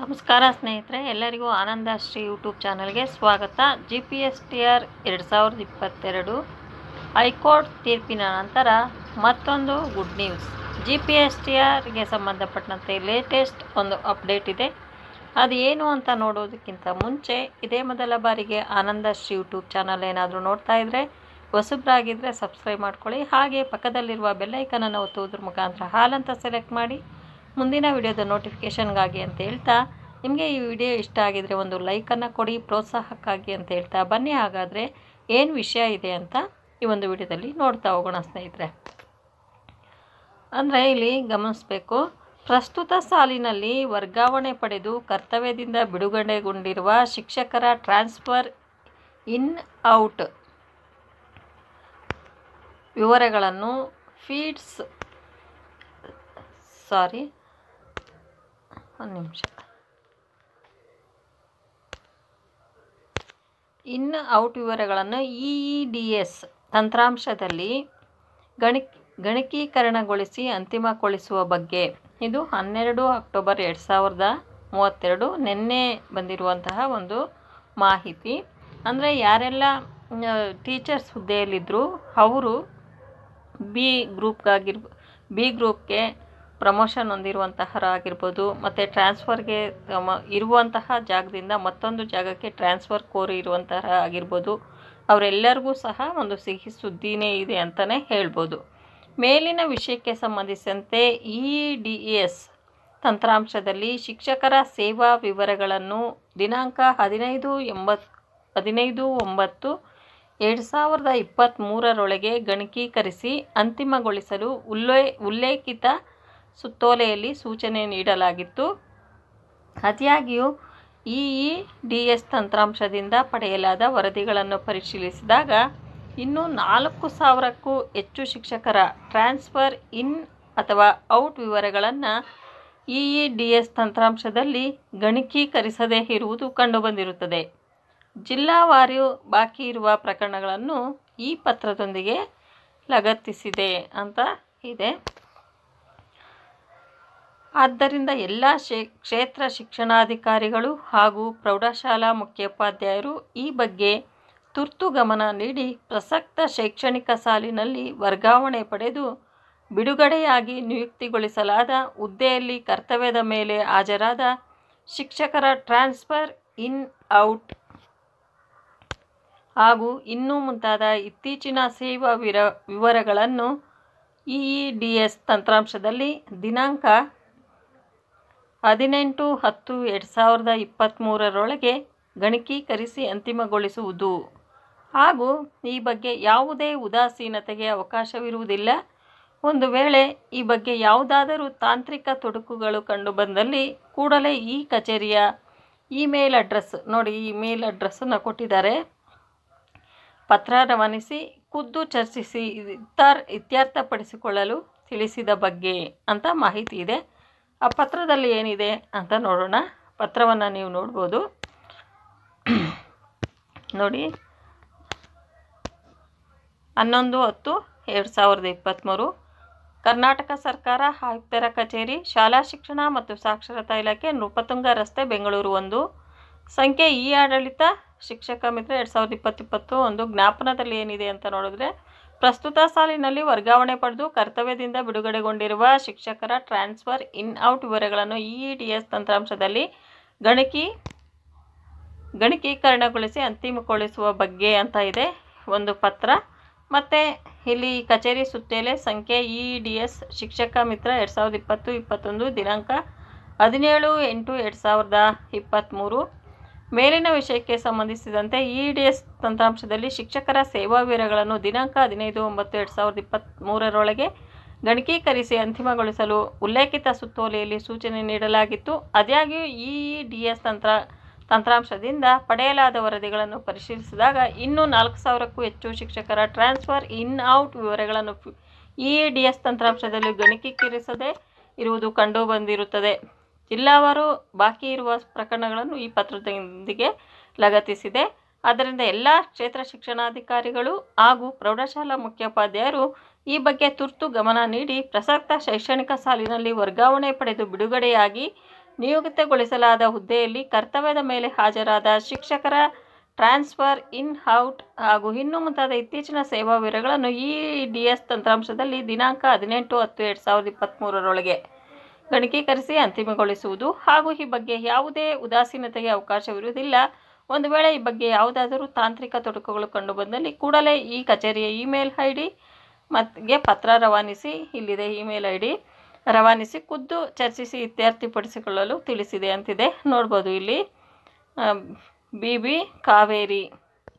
ನಮಸ್ಕಾರ ಸ್ನೇಹಿತರೆ ಎಲ್ಲರಿಗೂ ಆನಂದ ಶ್ರೀ ಯೂಟ್ಯೂಬ್ ಚಾನಲ್ಗೆ ಸ್ವಾಗತ G P S T R ಎರಡು ಸಾವಿರದ ಇಪ್ಪತ್ತೆರಡು ಹೈಕೋರ್ಟ್ ತೀರ್ಪಿನ ನಂತರ ಮತ್ತೊಂದು good news G P S T ಆರ್ಗೆ ಸಂಬಂಧಪಟ್ಟಂತೆ ಲೇಟೆಸ್ಟ್ ಒಂದು ಅಪ್ಡೇಟ್ ಇದೆ ಅದು ಏನು ಅಂತ ನೋಡೋದಕ್ಕಿಂತ ಮುಂಚೆ ಇದೇ ಮೊದಲ ಬಾರಿಗೆ ಆನಂದ ಶ್ರೀ ಯೂಟ್ಯೂಬ್ ಚಾನಲ್ ಏನಾದರೂ ನೋಡ್ತಾ ಇದ್ದರೆ ಹೊಸಬ್ರಾಗಿದ್ದರೆ ಸಬ್ಸ್ಕ್ರೈಬ್ ಮಾಡ್ಕೊಳ್ಳಿ ಹಾಗೆ ಪಕ್ಕದಲ್ಲಿರುವ ಬೆಲ್ಲೈಕನನ್ನು ಒತ್ತುವುದ್ರ ಮುಖಾಂತರ ಹಾಲಂತ ಸೆಲೆಕ್ಟ್ ಮಾಡಿ ಮುಂದಿನ ವಿಡಿಯೋದ ನೋಟಿಫಿಕೇಷನ್ಗಾಗಿ ಅಂತ ಹೇಳ್ತಾ ನಿಮಗೆ ಈ ವಿಡಿಯೋ ಇಷ್ಟ ಆಗಿದರೆ ಒಂದು ಲೈಕನ್ನು ಕೊಡಿ ಪ್ರೋತ್ಸಾಹಕ್ಕಾಗಿ ಅಂತ ಹೇಳ್ತಾ ಬನ್ನಿ ಹಾಗಾದರೆ ಏನು ವಿಷಯ ಇದೆ ಅಂತ ಈ ಒಂದು ವಿಡಿಯೋದಲ್ಲಿ ನೋಡ್ತಾ ಹೋಗೋಣ ಸ್ನೇಹಿತರೆ ಅಂದರೆ ಇಲ್ಲಿ ಗಮನಿಸಬೇಕು ಪ್ರಸ್ತುತ ಸಾಲಿನಲ್ಲಿ ವರ್ಗಾವಣೆ ಪಡೆದು ಕರ್ತವ್ಯದಿಂದ ಬಿಡುಗಡೆಗೊಂಡಿರುವ ಶಿಕ್ಷಕರ ಟ್ರಾನ್ಸ್ಫರ್ ಇನ್ ಔಟ್ ವಿವರಗಳನ್ನು ಫೀಡ್ಸ್ ಸಾರಿ ಒಂದು ನಿಮಿಷ ಇನ್ನು ಔಟ್ ವಿವರಗಳನ್ನು ಇ ಇ ಡಿ ಎಸ್ ತಂತ್ರಾಂಶದಲ್ಲಿ ಗಣಿ ಗಣಕೀಕರಣಗೊಳಿಸಿ ಅಂತಿಮಗೊಳಿಸುವ ಬಗ್ಗೆ ಇದು ಹನ್ನೆರಡು ಅಕ್ಟೋಬರ್ ಎರಡು ಸಾವಿರದ ಮೂವತ್ತೆರಡು ನಿನ್ನೆ ಬಂದಿರುವಂತಹ ಒಂದು ಮಾಹಿತಿ ಅಂದರೆ ಯಾರೆಲ್ಲ ಟೀಚರ್ಸ್ ಹುದ್ದೆಯಲ್ಲಿದ್ದರೂ ಅವರು ಬಿ ಗ್ರೂಪ್ಗಾಗಿರ್ಬ ಬಿ ಗ್ರೂಪ್ಗೆ ಪ್ರಮೋಷನ್ ಹೊಂದಿರುವಂತಹ ಆಗಿರ್ಬೋದು ಮತ್ತು ಟ್ರಾನ್ಸ್ಫರ್ಗೆ ಇರುವಂತಹ ಜಾಗದಿಂದ ಮತ್ತೊಂದು ಜಾಗಕ್ಕೆ ಟ್ರಾನ್ಸ್ಫರ್ ಕೋರಿ ಇರುವಂತಹ ಆಗಿರ್ಬೋದು ಅವರೆಲ್ಲರಿಗೂ ಸಹ ಒಂದು ಸಿಹಿ ಸುದ್ದಿನೇ ಇದೆ ಅಂತಲೇ ಹೇಳ್ಬೋದು ಮೇಲಿನ ವಿಷಯಕ್ಕೆ ಸಂಬಂಧಿಸಿದಂತೆ ಇ ಡಿ ಎಸ್ ತಂತ್ರಾಂಶದಲ್ಲಿ ಶಿಕ್ಷಕರ ಸೇವಾ ವಿವರಗಳನ್ನು ದಿನಾಂಕ ಹದಿನೈದು ಎಂಬತ್ ಹದಿನೈದು ಒಂಬತ್ತು ಎರಡು ಸಾವಿರದ ಇಪ್ಪತ್ತ್ಮೂರರೊಳಗೆ ಗಣಕೀಕರಿಸಿ ಅಂತಿಮಗೊಳಿಸಲು ಉಲ್ಲೇ ಉಲ್ಲೇಖಿತ ಸುತ್ತೋಲೆಯಲ್ಲಿ ಸೂಚನೆ ನೀಡಲಾಗಿತ್ತು ಅತಿಯಾಗಿಯೂ ಇ ಡಿ ಎಸ್ ತಂತ್ರಾಂಶದಿಂದ ಪಡೆಯಲಾದ ವರದಿಗಳನ್ನು ಪರಿಶೀಲಿಸಿದಾಗ ಇನ್ನೂ ನಾಲ್ಕು ಸಾವಿರಕ್ಕೂ ಹೆಚ್ಚು ಶಿಕ್ಷಕರ ಟ್ರಾನ್ಸ್ಫರ್ ಇನ್ ಅಥವಾ ಔಟ್ ವಿವರಗಳನ್ನು E e D e S ತಂತ್ರಾಂಶದಲ್ಲಿ ಗಣಕೀಕರಿಸದೇ ಇರುವುದು ಕಂಡುಬಂದಿರುತ್ತದೆ ಜಿಲ್ಲಾವಾರು ಬಾಕಿ ಇರುವ ಪ್ರಕರಣಗಳನ್ನು ಈ ಪತ್ರದೊಂದಿಗೆ ಲಗತ್ತಿಸಿದೆ ಅಂತ ಇದೆ ಆದ್ದರಿಂದ ಎಲ್ಲ ಶೇ ಕ್ಷೇತ್ರ ಶಿಕ್ಷಣಾಧಿಕಾರಿಗಳು ಹಾಗೂ ಪ್ರೌಢಶಾಲಾ ಮುಖ್ಯೋಪಾಧ್ಯಾಯರು ಈ ಬಗ್ಗೆ ತುರ್ತು ಗಮನ ನೀಡಿ ಪ್ರಸಕ್ತ ಶೈಕ್ಷಣಿಕ ಸಾಲಿನಲ್ಲಿ ವರ್ಗಾವಣೆ ಪಡೆದು ಬಿಡುಗಡೆಯಾಗಿ ನಿಯುಕ್ತಿಗೊಳಿಸಲಾದ ಹುದ್ದೆಯಲ್ಲಿ ಕರ್ತವ್ಯದ ಮೇಲೆ ಹಾಜರಾದ ಶಿಕ್ಷಕರ ಟ್ರಾನ್ಸ್ಫರ್ ಇನ್ ಔಟ್ ಹಾಗೂ ಇನ್ನೂ ಮುಂತಾದ ಇತ್ತೀಚಿನ ಸೇವಾ ವಿರ ವಿವರಗಳನ್ನು ಡಿ ಎಸ್ ತಂತ್ರಾಂಶದಲ್ಲಿ ದಿನಾಂಕ ಹದಿನೆಂಟು ಹತ್ತು ಎರಡು ಸಾವಿರದ ಇಪ್ಪತ್ತ್ಮೂರರೊಳಗೆ ಗಣಕೀಕರಿಸಿ ಅಂತಿಮಗೊಳಿಸುವುದು ಹಾಗೂ ಈ ಬಗ್ಗೆ ಯಾವುದೇ ಉದಾಸೀನತೆಗೆ ಅವಕಾಶವಿರುವುದಿಲ್ಲ ಒಂದು ವೇಳೆ ಈ ಬಗ್ಗೆ ಯಾವುದಾದರೂ ತಾಂತ್ರಿಕ ತೊಡಕುಗಳು ಕಂಡುಬಂದಲ್ಲಿ ಕೂಡಲೇ ಈ ಕಚೇರಿಯ ಇಮೇಲ್ ಅಡ್ರೆಸ್ ನೋಡಿ ಈ ಮೇಲ್ ಅಡ್ರೆಸ್ಸನ್ನು ಕೊಟ್ಟಿದ್ದಾರೆ ಪತ್ರ ರವಾನಿಸಿ ಖುದ್ದು ಚರ್ಚಿಸಿ ಇತ್ಯರ್ಥಪಡಿಸಿಕೊಳ್ಳಲು ತಿಳಿಸಿದ ಬಗ್ಗೆ ಅಂತ ಮಾಹಿತಿ ಇದೆ ಆ ಪತ್ರದಲ್ಲಿ ಏನಿದೆ ಅಂತ ನೋಡೋಣ ಪತ್ರವನ್ನು ನೀವು ನೋಡ್ಬೋದು ನೋಡಿ ಹನ್ನೊಂದು ಹತ್ತು ಎರಡು ಸಾವಿರದ ಇಪ್ಪತ್ತ್ಮೂರು ಕರ್ನಾಟಕ ಸರ್ಕಾರ ಆಯುಕ್ತರ ಕಚೇರಿ ಶಾಲಾ ಶಿಕ್ಷಣ ಮತ್ತು ಸಾಕ್ಷರತಾ ಇಲಾಖೆ ನೃಪತುಂಗ ರಸ್ತೆ ಬೆಂಗಳೂರು ಒಂದು ಸಂಖ್ಯೆ ಇ ಆಡಳಿತ ಶಿಕ್ಷಕ ಮಿತ್ರ ಎರಡು ಸಾವಿರದ ಇಪ್ಪತ್ತಿಪ್ಪತ್ತು ಒಂದು ಜ್ಞಾಪನದಲ್ಲಿ ಏನಿದೆ ಅಂತ ನೋಡಿದ್ರೆ ಪ್ರಸ್ತುತ ಸಾಲಿನಲ್ಲಿ ವರ್ಗಾವಣೆ ಪಡೆದು ಕರ್ತವ್ಯದಿಂದ ಬಿಡುಗಡೆಗೊಂಡಿರುವ ಶಿಕ್ಷಕರ ಟ್ರಾನ್ಸ್ಫರ್ ಇನ್ ಔಟ್ ವಿವರಗಳನ್ನು ಇಇಡಿಎಸ್ ತಂತ್ರಾಂಶದಲ್ಲಿ ಗಣಕಿ ಗಣಕೀಕರಣಗೊಳಿಸಿ ಅಂತಿಮಗೊಳಿಸುವ ಬಗ್ಗೆ ಅಂತ ಇದೆ ಒಂದು ಪತ್ರ ಮತ್ತು ಇಲ್ಲಿ ಕಚೇರಿ ಸುತ್ತೇಲೆ ಸಂಖ್ಯೆ ಎಸ್ ಶಿಕ್ಷಕ ಮಿತ್ರ ಎರಡು ಸಾವಿರದ ಇಪ್ಪತ್ತು ಇಪ್ಪತ್ತೊಂದು ದಿನಾಂಕ ಹದಿನೇಳು ಎಂಟು ಎರಡು ಸಾವಿರದ ಇಪ್ಪತ್ತ್ಮೂರು ಮೇಲಿನ ವಿಷಯಕ್ಕೆ ಸಂಬಂಧಿಸಿದಂತೆ ಇಡಿಎಸ್ ತಂತ್ರಾಂಶದಲ್ಲಿ ಶಿಕ್ಷಕರ ಸೇವಾ ವಿವರಗಳನ್ನು ದಿನಾಂಕ ಹದಿನೈದು ಒಂಬತ್ತು ಎರಡು ಸಾವಿರದ ಮೂರರೊಳಗೆ ಗಣಕೀಕರಿಸಿ ಅಂತಿಮಗೊಳಿಸಲು ಉಲ್ಲೇಖಿತ ಸುತ್ತೋಲೆಯಲ್ಲಿ ಸೂಚನೆ ನೀಡಲಾಗಿತ್ತು ಆದಾಗ್ಯೂ ಎಸ್ ತಂತ್ರ ತಂತ್ರಾಂಶದಿಂದ ಪಡೆಯಲಾದ ವರದಿಗಳನ್ನು ಪರಿಶೀಲಿಸಿದಾಗ ಇನ್ನೂ ನಾಲ್ಕು ಸಾವಿರಕ್ಕೂ ಹೆಚ್ಚು ಶಿಕ್ಷಕರ ಟ್ರಾನ್ಸ್ಫರ್ ಇನ್ ಔಟ್ ವಿವರಗಳನ್ನು ಎಸ್ ತಂತ್ರಾಂಶದಲ್ಲಿ ಗಣಕೀಕರಿಸದೆ ಇರುವುದು ಕಂಡುಬಂದಿರುತ್ತದೆ ಜಿಲ್ಲಾವಾರು ಬಾಕಿ ಇರುವ ಪ್ರಕರಣಗಳನ್ನು ಈ ಪತ್ರದೊಂದಿಗೆ ಲಗತ್ತಿಸಿದೆ ಆದ್ದರಿಂದ ಎಲ್ಲ ಕ್ಷೇತ್ರ ಶಿಕ್ಷಣಾಧಿಕಾರಿಗಳು ಹಾಗೂ ಪ್ರೌಢಶಾಲಾ ಮುಖ್ಯೋಪಾಧ್ಯಾಯರು ಈ ಬಗ್ಗೆ ತುರ್ತು ಗಮನ ನೀಡಿ ಪ್ರಸಕ್ತ ಶೈಕ್ಷಣಿಕ ಸಾಲಿನಲ್ಲಿ ವರ್ಗಾವಣೆ ಪಡೆದು ಬಿಡುಗಡೆಯಾಗಿ ನಿಯೋಗಿತಗೊಳಿಸಲಾದ ಹುದ್ದೆಯಲ್ಲಿ ಕರ್ತವ್ಯದ ಮೇಲೆ ಹಾಜರಾದ ಶಿಕ್ಷಕರ ಟ್ರಾನ್ಸ್ಫರ್ ಇನ್ ಔಟ್ ಹಾಗೂ ಇನ್ನೂ ಮುಂತಾದ ಇತ್ತೀಚಿನ ಸೇವಾ ವಿವರಗಳನ್ನು ಈ ಡಿಎಸ್ ತಂತ್ರಾಂಶದಲ್ಲಿ ದಿನಾಂಕ ಹದಿನೆಂಟು ಹತ್ತು ಎರಡು ಸಾವಿರದ ಇಪ್ಪತ್ತ್ಮೂರರೊಳಗೆ ಗಣಕೀಕರಿಸಿ ಅಂತಿಮಗೊಳಿಸುವುದು ಹಾಗೂ ಈ ಬಗ್ಗೆ ಯಾವುದೇ ಉದಾಸೀನತೆಗೆ ಅವಕಾಶವಿರುವುದಿಲ್ಲ ಒಂದು ವೇಳೆ ಈ ಬಗ್ಗೆ ಯಾವುದಾದರೂ ತಾಂತ್ರಿಕ ತೊಡಕುಗಳು ಕಂಡುಬಂದಲ್ಲಿ ಕೂಡಲೇ ಈ ಕಚೇರಿಯ ಇಮೇಲ್ ಐ ಡಿ ಮತ್ತೆ ಪತ್ರ ರವಾನಿಸಿ ಇಲ್ಲಿದೆ ಇಮೇಲ್ ಐ ಡಿ ರವಾನಿಸಿ ಖುದ್ದು ಚರ್ಚಿಸಿ ಇತ್ಯರ್ಥಿಪಡಿಸಿಕೊಳ್ಳಲು ತಿಳಿಸಿದೆ ಅಂತಿದೆ ನೋಡ್ಬೋದು ಇಲ್ಲಿ ಬಿ ಬಿ ಕಾವೇರಿ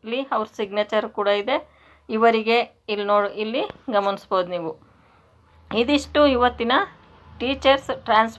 ಇಲ್ಲಿ ಅವ್ರ ಸಿಗ್ನೇಚರ್ ಕೂಡ ಇದೆ ಇವರಿಗೆ ಇಲ್ಲಿ ನೋಡಿ ಇಲ್ಲಿ ಗಮನಿಸ್ಬೋದು ನೀವು ಇದಿಷ್ಟು ಇವತ್ತಿನ teachers transfer